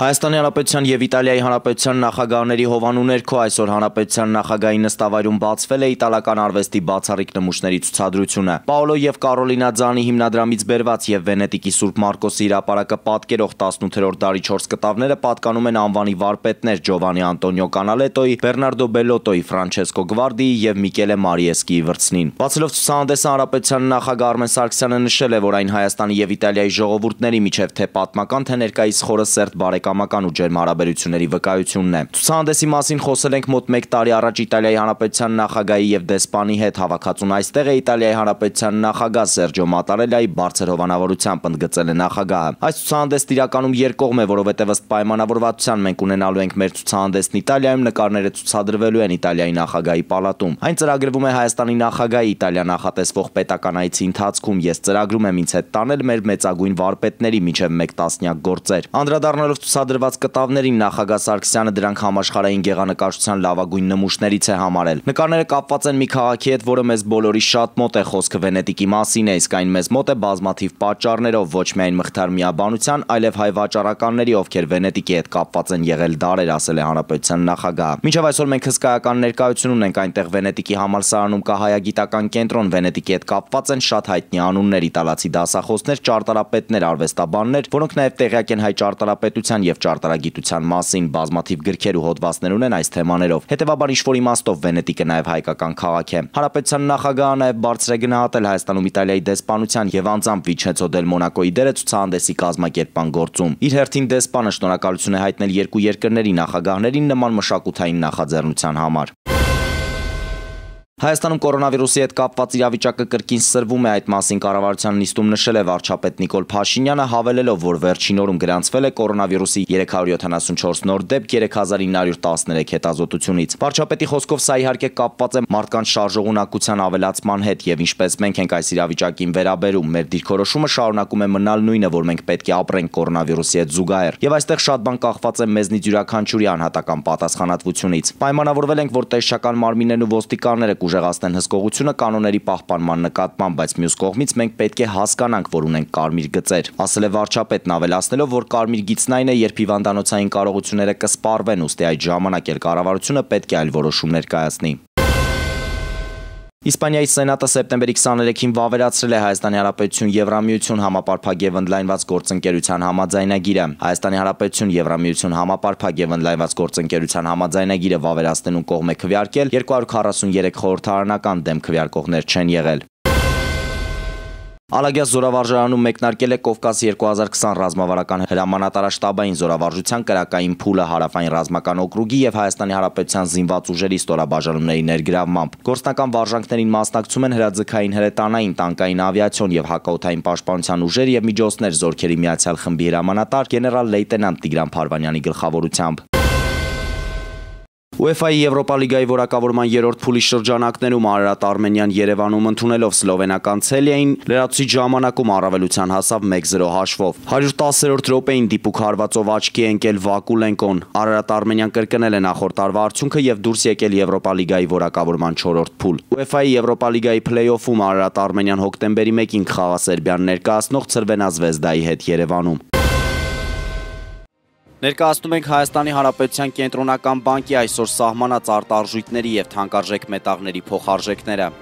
Հայաստանի Հանրապետության եւ Իտալիայի Հանրապետության նախագահների հովանու ներքո այսօր Հանրապետության նախագահի նստավայրում բացվել է իտալական արվեստի բացառիկ նմուշների ցուցադրությունը։ Պաոլո եւ Կարոլինա Ձանի հիմնադրամից բերված եւ Վենետիկի Սուրբ Մարկոսի հրապարակը պատկերող 18-րդ դարի 4 կտավները պատկանում են անվանի վարպետներ Ջովանի Անտոնիո Կանալետոյի, Բեռնարդո Բելոտոյի, Ֆրանչեսկո Գվարդիի եւ Միկելե Մարիեսկիի վրցնին։ Բացելով ցուցահանդեսը Հանրապետության նախագահ Արմեն Սարգսյանը նշել է, որ այն Հայաստանի եւ Իտալիայի ժողովուրդների միջև թե պատմական թե ներկայիս խորը սերտ բարեկամ բարեկամական ու ջերմ հարաբերությունների վկայությունն է։ Ցուցահանդեսի մասին խոսել ենք մոտ 1 տարի առաջ Իտալիայի Հանրապետության նախագահի եւ դեսպանի հետ հավաքածուն այստեղ է Իտալիայի Հանրապետության նախագահ Սերջո Մատարելայի բարձր հովանավորությամբ ընդգծել է նախագահը։ Այս ցուցահանդեսն իրականում երկկողմ է, որովհետեւ ըստ պայմանավորվածության մենք ունենալու ենք մեր ցուցահանդեսն Իտալիայում նկարները ցուցադրվելու են Իտալիայի նախագահի պալատում։ Այն ծրագրվում է Հայաստանի նախագահի Իտալիա նախատեսվող պետականայցի ընթացքում։ Ես ծրագրում եմ ինձ հետ տանել մեր մեծագույն վարպետների միջև մեկ տասնյակ գործեր։ Անդրադառնալով ցուցահանդեսին ցուցադրված կտավներին նախագահ Սարգսյանը դրանք համաշխարհային գեղանկարչության լավագույն նմուշներից է համարել։ Նկարները կապված են մի քաղաքի հետ, որը մեզ բոլորի շատ մոտ է, խոսքը Վենետիկի մասին է, իսկ այն մեզ մոտ է բազմաթիվ պատճառներով, ոչ միայն մղթար միաբանության, այլև հայ վաճառականների, ովքեր Վենետիկի հետ կապված են եղել դարեր, ասել է հանրապետության նախագահը։ Մինչև այսօր մենք հսկայական ներկայություն ունենք այնտեղ Վենետիկի համալսարանում կա հայագիտական կենտրոն, Վենետիկի հետ կապված են շատ հայտնի անուններ, իտալացի դասախոսներ, ճարտարապետներ, արվեստաբաններ, որոնք նաև տեղյակ են հայ ճարտարապետության և ճարտարագիտության մասին բազմաթիվ գրքեր ու հոդվածներ ունեն այս թեմաներով։ Հետևաբար ինչ-որ իմաստով Վենետիկը նաև հայկական քաղաք է։ Հանրապետության նախագահը նաև բարձր է գնահատել Հայաստանում Իտալիայի դեսպանության եւ անձամբ Վիչենցո դել Մոնակոյի դերը ցուցահանդեսի կազմակերպման գործում։ Իր հերթին դեսպանը շնորհակալություն է հայտնել երկու երկրների նախագահներին նման մշակութային նախաձեռնության համար։ Հայաստանում կորոնավիրուսի հետ կապված իրավիճակը կրկին սրվում է այդ մասին կառավարության նիստում նշել է վարչապետ Նիկոլ Փաշինյանը հավելելով, որ վերջին օրում գրանցվել է կորոնավիրուսի 374 նոր դեպք 3913 հետազոտությունից։ Վարչապետի խոսքով սա իհարկե կապված է մարդկանց շարժողունակության ավելացման հետ եւ ինչպես մենք ենք այս իրավիճակին վերաբերում, մեր դիրքորոշումը շարունակում է մնալ նույնը, որ մենք պետք է ապրենք կորոնավիրուսի հետ զուգահեռ։ Եվ այստեղ շատ բան կախված է մեզնից յուրաքանչյուրի անհատական պատասխանատվությունից։ Պայմանավորվել ենք, որ տեսչական մարմիններն ու ոստիկանները ուժեղացնեն հսկողությունը կանոնների պահպանման նկատմամբ, բայց մյուս կողմից մենք պետք է հասկանանք, որ ունենք կարմիր գծեր։ Ասել է վարչապետն ավելացնելով, որ կարմիր գիծն այն է, երբ հիվանդանոցային կարողությունները կսպառվեն, ուստի այդ ժամանակ էլ կառավարությունը պետք է այլ որոշումներ կայացնի։ Իսպանիայի Սենատը սեպտեմբերի 23-ին վավերացրել է Հայաստանի Հանրապետություն Եվրամիություն համապարփակ եւ ընդլայնված գործընկերության համաձայնագիրը։ Հայաստանի Հանրապետություն Եվրամիություն համապարփակ եւ ընդլայնված գործընկերության համաձայնագիրը վավերացնելու կողմ է քվեարկել 243 խորհրդարանական դեմ քվեարկողներ չեն եղել։ Ալագյաս զորավարժարանում մեկնարկել է Կովկաս 2020 ռազմավարական հրամանատարաշտաբային զորավարժության կրակային փուլը հարավային ռազմական օկրուգի եւ Հայաստանի Հանրապետության զինված ուժերի ստորաբաժանումների ներգրավմամբ։ Գործնական վարժանքներին մասնակցում են հրաձգային հրետանային, տանկային ավիացիոն եւ հակաօթային պաշտպանության ուժեր եւ միջոցներ զորքերի միացյալ խմբի հրամանատար գեներալ լեյտենանտ Տիգրան Փարվանյանի գլխավորությամբ։ UEFA-ի Եվրոպա լիգայի որակավորման 3-րդ փուլի շրջանակներում Արարատ Արմենիան Երևանում ընդունելով սլովենական Ցելիային լրացուցիչ ժամանակում առավելության հասավ 1-0 հաշվով։ 110-րդ րոպեին դիպուկ հարվածով աչքի ընկել Վակուլենկոն։ Արարատ Արմենիան կրկնել է նախորդ տարվա արդյունքը եւ դուրս եկել Եվրոպա լիգայի որակավորման 4-րդ փուլ։ UEFA-ի Եվրոպա լիգայի փլեյոֆում Արարատ Արմենիան հոկտեմբերի 1-ին խաղա Սերբիան ներկայացնող Ցրվենա Զվեզդայի հետ Երևանում։ Ներկայացնում ենք Հայաստանի Հանրապետության կենտրոնական բանկի այսօր սահմանած արտարժույթների եւ թանկարժեք մետաղների փոխարժեքները։